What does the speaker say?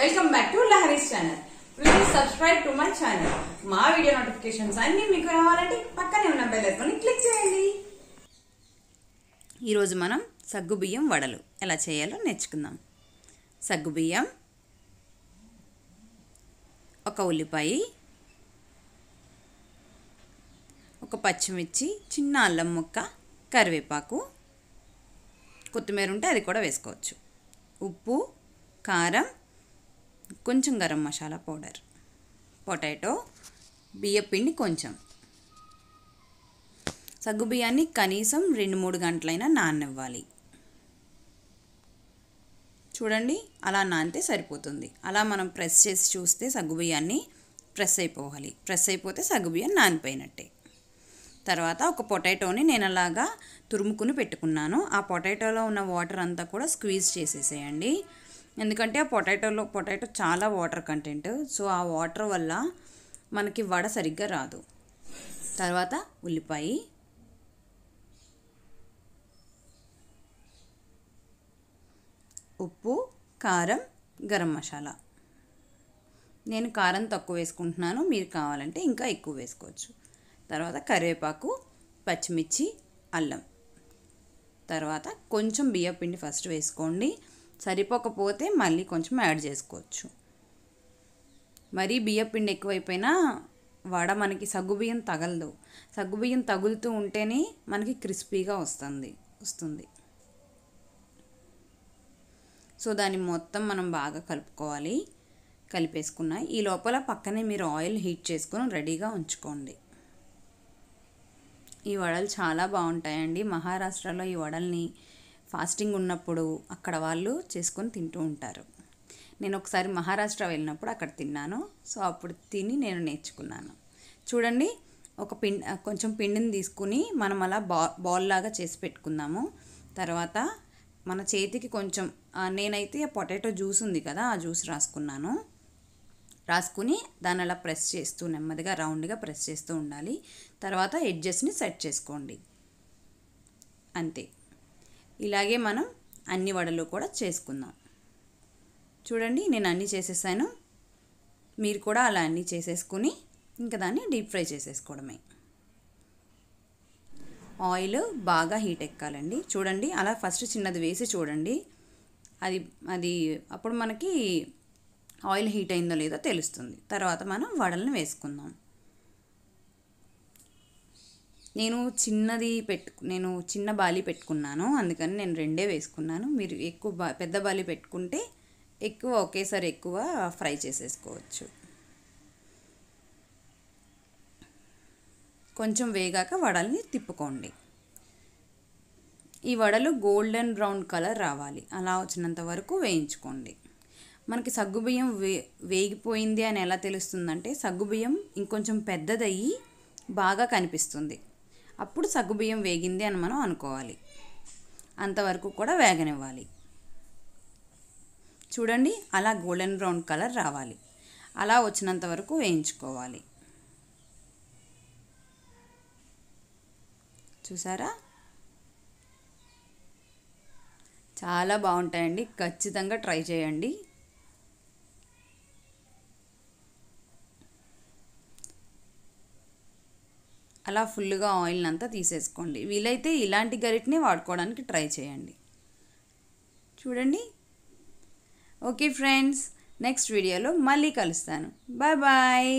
welcome back to Lahari's channel please subscribe to my channel మా video notifications అన్ని మీకు రావాలంటే పక్కనే ఉన్న బెల్ ఐకాన్ని క్లిక్ చేయండి ఈరోజు మనం సగ్గుబియ్యం వడలు ఎలా చేయాలో నేర్చుకుందాం సగ్గుబియ్యం ఒక ఉల్లిపాయ ఒక పచ్చిమిర్చి చిన్న అల్లం ముక్క కరివేపాకు కొత్తిమీర ఉంటే అది కూడా వేసుకోవచ్చు ఉప్పు కారం కొంచెం గరం మసాలా పౌడర్ పొటాటో బియ్యపిండి కొంచెం సగ్గు బియ్యాన్ని కనీసం రెండు మూడు గంటలైనా నాననివ్వాలి చూడండి అలా నానితే సరిపోతుంది అలా మనం ప్రెస్ చేసి చూస్తే సగ్గు బియ్యాన్ని ప్రెస్ అయిపోవాలి ప్రెస్ అయిపోతే సగ్గు బియ్యం నానిపోయినట్టే తర్వాత ఒక పొటాటోని నేను అలాగా తురుముకుని పెట్టుకున్నాను ఆ పొటాటోలో ఉన్న వాటర్ అంతా కూడా స్క్వీజ్ చేసేసేయండి ఎందుకంటే ఆ పొటాటోలో పొటాటో చాలా వాటర్ కంటెంట్ సో ఆ వాటర్ వల్ల మనకి వడ సరిగ్గా రాదు తర్వాత ఉల్లిపాయ ఉప్పు కారం గరం మసాలా నేను కారం తక్కువ వేసుకుంటున్నాను మీరు కావాలంటే ఇంకా ఎక్కువ వేసుకోవచ్చు తర్వాత కరివేపాకు పచ్చిమిర్చి అల్లం తర్వాత కొంచెం బియ్యపిండి ఫస్ట్ వేసుకోండి సరిపోకపోతే మళ్ళీ కొంచెం యాడ్ చేసుకోవచ్చు మరీ బియ్యపిండి ఎక్కువైపోయినా వడ మనకి సగ్గుబియ్యం తగలదు సగ్గుబియ్యం తగులుతూ ఉంటేనే మనకి క్రిస్పీగా వస్తుంది వస్తుంది సో దాన్ని మొత్తం మనం బాగా కలుపుకోవాలి కలిపేసుకున్న ఈ లోపల పక్కనే మీరు ఆయిల్ హీట్ చేసుకొని రెడీగా ఉంచుకోండి ఈ వడలు చాలా బాగుంటాయండి మహారాష్ట్రలో ఈ వడల్ని ఫాస్టింగ్ ఉన్నప్పుడు అక్కడ వాళ్ళు చేసుకొని తింటూ ఉంటారు నేను ఒకసారి మహారాష్ట్ర వెళ్ళినప్పుడు అక్కడ తిన్నాను సో అప్పుడు తిని నేను నేర్చుకున్నాను చూడండి ఒక పిండి కొంచెం పిండిని తీసుకుని మనం అలా బా బాల్ లాగా చేసి పెట్టుకుందాము తర్వాత మన చేతికి కొంచెం నేనైతే పొటాటో జ్యూస్ ఉంది కదా ఆ జ్యూస్ రాసుకున్నాను రాసుకుని దాన్ని అలా ప్రెస్ చేస్తూ నెమ్మదిగా రౌండ్గా ప్రెస్ చేస్తూ ఉండాలి తర్వాత ఎడ్జెస్ని సెట్ చేసుకోండి అంతే ఇలాగే మనం అన్ని వడలు కూడా చేసుకుందాం చూడండి నేను అన్నీ చేసేసాను మీరు కూడా అలా అన్నీ చేసేసుకుని ఇంకా దాన్ని డీప్ ఫ్రై చేసేసుకోవడమే ఆయిల్ బాగా హీట్ ఎక్కాలండి చూడండి అలా ఫస్ట్ చిన్నది వేసి చూడండి అది అది అప్పుడు మనకి ఆయిల్ హీట్ అయిందో లేదో తెలుస్తుంది తర్వాత మనం వడలను వేసుకుందాం నేను చిన్నది పెట్టు నేను చిన్న బాలి పెట్టుకున్నాను అందుకని నేను రెండే వేసుకున్నాను మీరు ఎక్కువ బా పెద్ద బాలి పెట్టుకుంటే ఎక్కువ ఒకేసారి ఎక్కువ ఫ్రై చేసేసుకోవచ్చు కొంచెం వేగాక వడల్ని తిప్పుకోండి ఈ వడలు గోల్డెన్ బ్రౌన్ కలర్ రావాలి అలా వచ్చినంత వరకు వేయించుకోండి మనకి సగ్గుబియ్యం వే వేగిపోయింది అని ఎలా తెలుస్తుందంటే సగ్గుబియ్యం ఇంకొంచెం పెద్దదయ్యి బాగా కనిపిస్తుంది అప్పుడు సగ్గుబియ్యం వేగింది అని మనం అనుకోవాలి అంతవరకు కూడా వేగనివ్వాలి చూడండి అలా గోల్డెన్ బ్రౌన్ కలర్ రావాలి అలా వచ్చినంత వరకు వేయించుకోవాలి చూసారా చాలా బాగుంటాయండి ఖచ్చితంగా ట్రై చేయండి అలా ఫుల్గా ఆయిల్ని అంతా తీసేసుకోండి వీలైతే ఇలాంటి గరిటనే వాడుకోవడానికి ట్రై చేయండి చూడండి ఓకే ఫ్రెండ్స్ నెక్స్ట్ వీడియోలో మళ్ళీ కలుస్తాను బాయ్ బాయ్